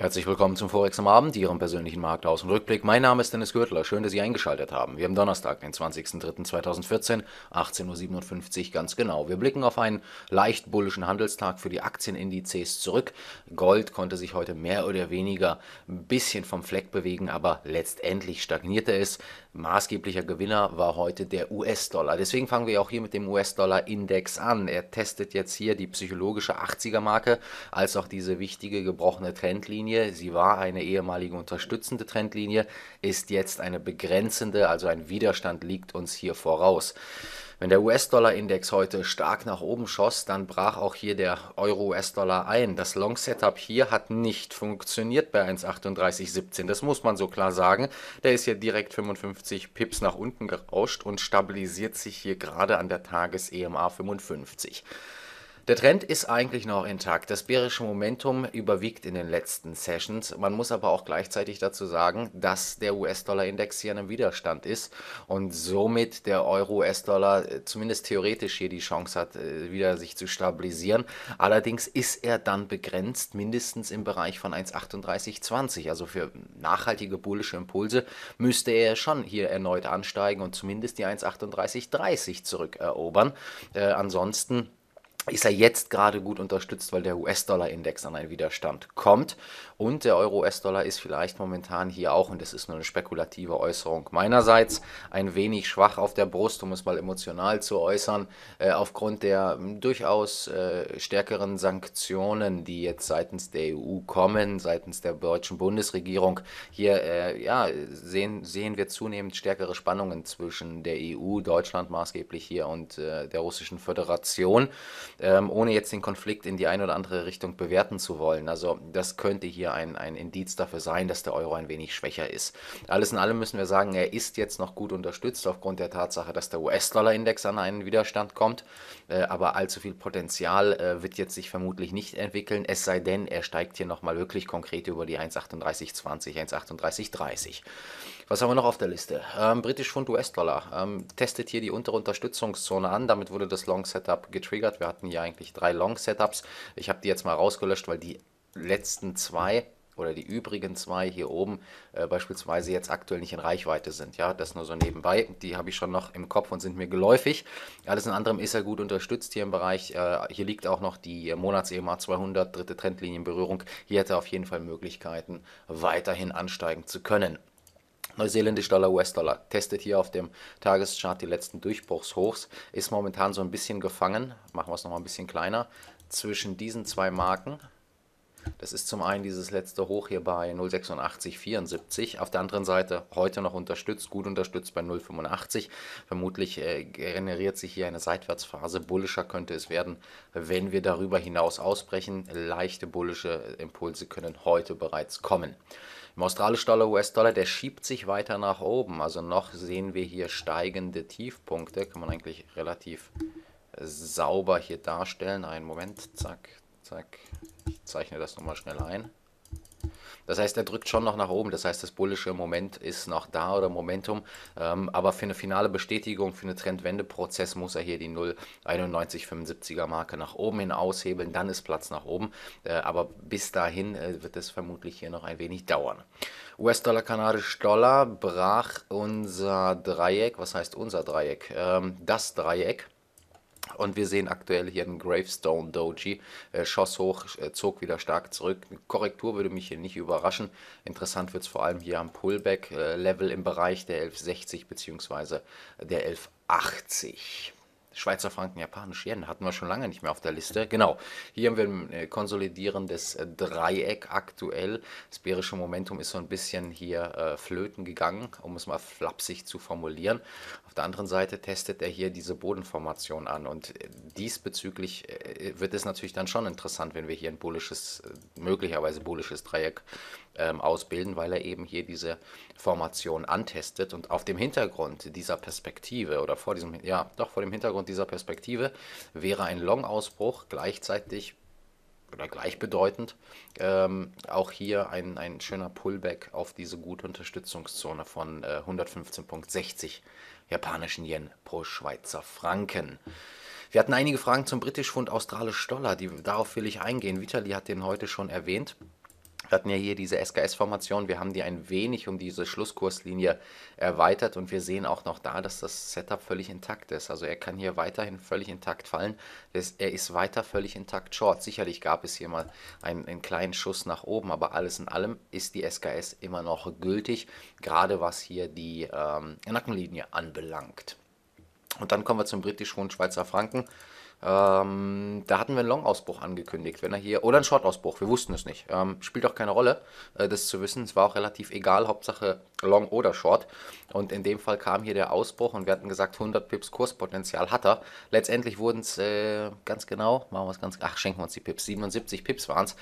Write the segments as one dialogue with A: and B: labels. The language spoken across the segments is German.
A: Herzlich willkommen zum Forex am Abend, Ihrem persönlichen Marktaus- und Rückblick. Mein Name ist Dennis Gürtler. Schön, dass Sie eingeschaltet haben. Wir haben Donnerstag, den 20.03.2014, 18.57 Uhr ganz genau. Wir blicken auf einen leicht bullischen Handelstag für die Aktienindizes zurück. Gold konnte sich heute mehr oder weniger ein bisschen vom Fleck bewegen, aber letztendlich stagnierte es. Maßgeblicher Gewinner war heute der US-Dollar. Deswegen fangen wir auch hier mit dem US-Dollar-Index an. Er testet jetzt hier die psychologische 80er-Marke, als auch diese wichtige gebrochene Trendlinie Trendlinie, sie war eine ehemalige unterstützende Trendlinie, ist jetzt eine begrenzende, also ein Widerstand liegt uns hier voraus. Wenn der US-Dollar-Index heute stark nach oben schoss, dann brach auch hier der Euro-US-Dollar ein. Das Long-Setup hier hat nicht funktioniert bei 1,3817. Das muss man so klar sagen. Der ist hier direkt 55 Pips nach unten gerauscht und stabilisiert sich hier gerade an der Tages-EMA 55. Der Trend ist eigentlich noch intakt. Das bärische Momentum überwiegt in den letzten Sessions. Man muss aber auch gleichzeitig dazu sagen, dass der US-Dollar-Index hier an einem Widerstand ist und somit der Euro-US-Dollar äh, zumindest theoretisch hier die Chance hat, äh, wieder sich zu stabilisieren. Allerdings ist er dann begrenzt, mindestens im Bereich von 1,3820. Also für nachhaltige bullische Impulse müsste er schon hier erneut ansteigen und zumindest die 1,3830 zurückerobern. Äh, ansonsten ist er jetzt gerade gut unterstützt, weil der US-Dollar-Index an einen Widerstand kommt. Und der Euro-US-Dollar ist vielleicht momentan hier auch, und das ist nur eine spekulative Äußerung meinerseits, ein wenig schwach auf der Brust, um es mal emotional zu äußern, äh, aufgrund der hm, durchaus äh, stärkeren Sanktionen, die jetzt seitens der EU kommen, seitens der deutschen Bundesregierung. Hier äh, ja, sehen, sehen wir zunehmend stärkere Spannungen zwischen der EU, Deutschland maßgeblich hier und äh, der Russischen Föderation ähm, ohne jetzt den Konflikt in die eine oder andere Richtung bewerten zu wollen. Also das könnte hier ein, ein Indiz dafür sein, dass der Euro ein wenig schwächer ist. Alles in allem müssen wir sagen, er ist jetzt noch gut unterstützt aufgrund der Tatsache, dass der US-Dollar-Index an einen Widerstand kommt. Äh, aber allzu viel Potenzial äh, wird jetzt sich vermutlich nicht entwickeln, es sei denn, er steigt hier nochmal wirklich konkret über die 1,3820, 1,3830. Was haben wir noch auf der Liste? Ähm, Britisch Pfund US-Dollar ähm, testet hier die untere Unterstützungszone an. Damit wurde das Long-Setup getriggert. Wir hatten hier eigentlich drei Long-Setups. Ich habe die jetzt mal rausgelöscht, weil die letzten zwei oder die übrigen zwei hier oben äh, beispielsweise jetzt aktuell nicht in Reichweite sind. Ja, das nur so nebenbei. Die habe ich schon noch im Kopf und sind mir geläufig. Alles in anderem ist er gut unterstützt hier im Bereich. Äh, hier liegt auch noch die Monats-EMA 200, dritte Trendlinienberührung. Hier hätte er auf jeden Fall Möglichkeiten, weiterhin ansteigen zu können. Neuseeländisch Dollar, US-Dollar testet hier auf dem Tageschart die letzten Durchbruchshochs, ist momentan so ein bisschen gefangen, machen wir es nochmal ein bisschen kleiner, zwischen diesen zwei Marken, das ist zum einen dieses letzte Hoch hier bei 0,8674, auf der anderen Seite heute noch unterstützt, gut unterstützt bei 0,85. Vermutlich äh, generiert sich hier eine Seitwärtsphase. Bullischer könnte es werden, wenn wir darüber hinaus ausbrechen. Leichte bullische Impulse können heute bereits kommen. Im australischen Dollar, US-Dollar, der schiebt sich weiter nach oben. Also noch sehen wir hier steigende Tiefpunkte. Kann man eigentlich relativ sauber hier darstellen. Einen Moment, zack, zack, ich zeichne das nochmal schnell ein. Das heißt, er drückt schon noch nach oben. Das heißt, das bullische Moment ist noch da oder Momentum. Ähm, aber für eine finale Bestätigung, für einen Trendwendeprozess muss er hier die 0,9175er Marke nach oben hin aushebeln. Dann ist Platz nach oben. Äh, aber bis dahin äh, wird es vermutlich hier noch ein wenig dauern. US-Dollar, Kanadisch-Dollar brach unser Dreieck. Was heißt unser Dreieck? Ähm, das Dreieck und wir sehen aktuell hier einen Gravestone Doji. Äh, schoss hoch, äh, zog wieder stark zurück. Eine Korrektur würde mich hier nicht überraschen. Interessant wird es vor allem hier am Pullback-Level äh, im Bereich der 1160 bzw. der 1180. Schweizer Franken, Japanisch, Yen hatten wir schon lange nicht mehr auf der Liste. Genau, hier haben wir ein äh, konsolidierendes äh, Dreieck aktuell. Das bärische Momentum ist so ein bisschen hier äh, flöten gegangen, um es mal flapsig zu formulieren. Auf der anderen Seite testet er hier diese Bodenformation an und äh, diesbezüglich wird es natürlich dann schon interessant, wenn wir hier ein bullisches, möglicherweise bullisches Dreieck ähm, ausbilden, weil er eben hier diese Formation antestet. Und auf dem Hintergrund dieser Perspektive oder vor diesem, ja, doch vor dem Hintergrund dieser Perspektive wäre ein Long-Ausbruch gleichzeitig oder gleichbedeutend ähm, auch hier ein, ein schöner Pullback auf diese gute Unterstützungszone von äh, 115,60 japanischen Yen pro Schweizer Franken. Wir hatten einige Fragen zum Britisch Pfund Australisch Dollar, die, darauf will ich eingehen. Vitali hat den heute schon erwähnt. Wir hatten ja hier diese SKS-Formation, wir haben die ein wenig um diese Schlusskurslinie erweitert und wir sehen auch noch da, dass das Setup völlig intakt ist. Also er kann hier weiterhin völlig intakt fallen. Er ist weiter völlig intakt short. Sicherlich gab es hier mal einen, einen kleinen Schuss nach oben, aber alles in allem ist die SKS immer noch gültig, gerade was hier die ähm, Nackenlinie anbelangt. Und dann kommen wir zum britisch-hohen Schweizer Franken. Ähm, da hatten wir einen Long-Ausbruch angekündigt, wenn er hier, oder einen Short-Ausbruch, wir wussten es nicht. Ähm, spielt auch keine Rolle, äh, das zu wissen. Es war auch relativ egal, Hauptsache Long oder Short. Und in dem Fall kam hier der Ausbruch und wir hatten gesagt, 100 Pips Kurspotenzial hat er. Letztendlich wurden es äh, ganz genau, machen wir es ganz, ach, schenken wir uns die Pips, 77 Pips waren es.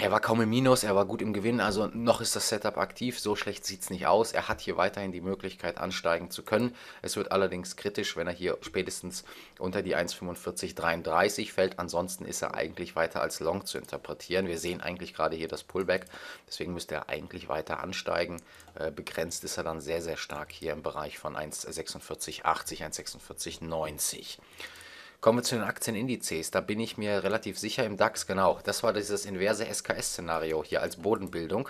A: Er war kaum im Minus, er war gut im Gewinn, also noch ist das Setup aktiv, so schlecht sieht es nicht aus. Er hat hier weiterhin die Möglichkeit ansteigen zu können. Es wird allerdings kritisch, wenn er hier spätestens unter die 1,4533 fällt. Ansonsten ist er eigentlich weiter als Long zu interpretieren. Wir sehen eigentlich gerade hier das Pullback, deswegen müsste er eigentlich weiter ansteigen. Äh, begrenzt ist er dann sehr, sehr stark hier im Bereich von 1,4680, 1,4690. Kommen wir zu den Aktienindizes. Da bin ich mir relativ sicher im DAX, genau. Das war dieses inverse SKS-Szenario hier als Bodenbildung.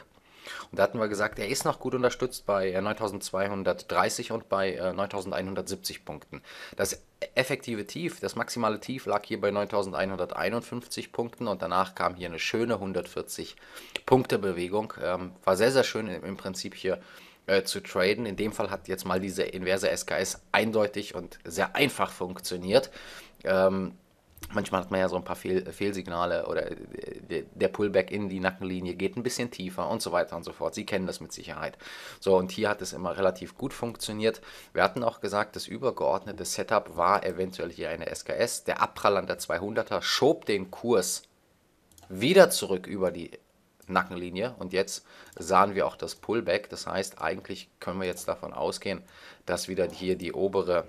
A: Und da hatten wir gesagt, er ist noch gut unterstützt bei 9230 äh, und bei 9170 äh, Punkten. Das effektive Tief, das maximale Tief lag hier bei 9151 Punkten und danach kam hier eine schöne 140 Punkte Bewegung. Ähm, war sehr, sehr schön im Prinzip hier äh, zu traden. In dem Fall hat jetzt mal diese inverse SKS eindeutig und sehr einfach funktioniert. Ähm, manchmal hat man ja so ein paar Fehl Fehlsignale oder äh, der Pullback in die Nackenlinie geht ein bisschen tiefer und so weiter und so fort. Sie kennen das mit Sicherheit. So, und hier hat es immer relativ gut funktioniert. Wir hatten auch gesagt, das übergeordnete Setup war eventuell hier eine SKS. Der Abprall an der 200er schob den Kurs wieder zurück über die Nackenlinie und jetzt sahen wir auch das Pullback. Das heißt, eigentlich können wir jetzt davon ausgehen, dass wieder hier die obere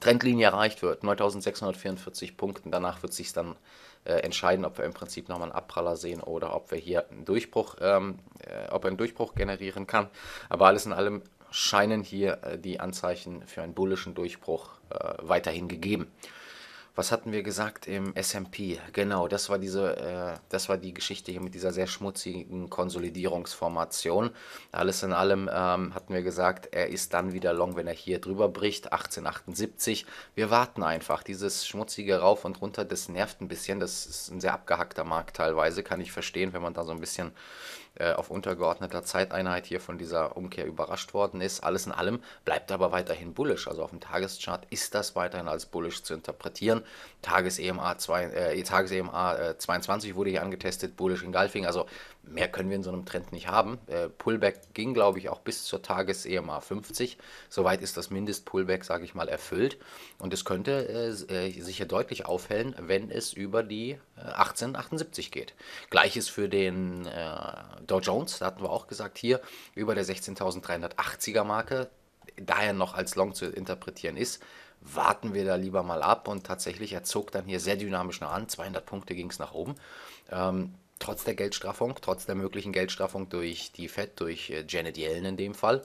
A: Trendlinie erreicht wird, 9644 Punkten. Danach wird sich dann äh, entscheiden, ob wir im Prinzip nochmal einen Abpraller sehen oder ob wir hier einen Durchbruch, ähm, äh, ob er Durchbruch generieren kann. Aber alles in allem scheinen hier äh, die Anzeichen für einen bullischen Durchbruch äh, weiterhin gegeben was hatten wir gesagt im SMP? Genau, das war diese, äh, das war die Geschichte hier mit dieser sehr schmutzigen Konsolidierungsformation. Alles in allem ähm, hatten wir gesagt, er ist dann wieder long, wenn er hier drüber bricht. 1878. Wir warten einfach. Dieses schmutzige rauf und runter, das nervt ein bisschen. Das ist ein sehr abgehackter Markt teilweise, kann ich verstehen, wenn man da so ein bisschen äh, auf untergeordneter Zeiteinheit hier von dieser Umkehr überrascht worden ist. Alles in allem bleibt aber weiterhin bullisch. Also auf dem Tageschart ist das weiterhin als bullisch zu interpretieren. Tages-EMA äh, Tages äh, 22 wurde hier angetestet, bullisch in Galfing. Also mehr können wir in so einem Trend nicht haben. Äh, Pullback ging, glaube ich, auch bis zur Tages-EMA 50. Soweit ist das Mindest-Pullback, sage ich mal, erfüllt. Und es könnte äh, äh sich hier deutlich aufhellen, wenn es über die 1878 äh, geht. Gleiches für den äh, Dow Jones, da hatten wir auch gesagt, hier über der 16.380er Marke, daher noch als Long zu interpretieren ist warten wir da lieber mal ab. Und tatsächlich, er zog dann hier sehr dynamisch nach an. 200 Punkte ging es nach oben. Ähm, trotz der Geldstraffung, trotz der möglichen Geldstraffung durch die Fed, durch äh, Janet Yellen in dem Fall.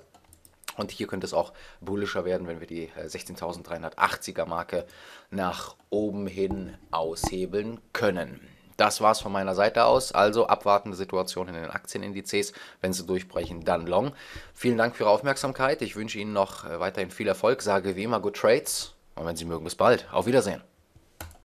A: Und hier könnte es auch bullischer werden, wenn wir die 16.380er äh, Marke nach oben hin aushebeln können. Das war es von meiner Seite aus. Also abwartende Situation in den Aktienindizes. Wenn sie durchbrechen, dann long. Vielen Dank für Ihre Aufmerksamkeit. Ich wünsche Ihnen noch äh, weiterhin viel Erfolg. Sage wie immer Good Trades. Und wenn Sie mögen, bis bald. Auf Wiedersehen.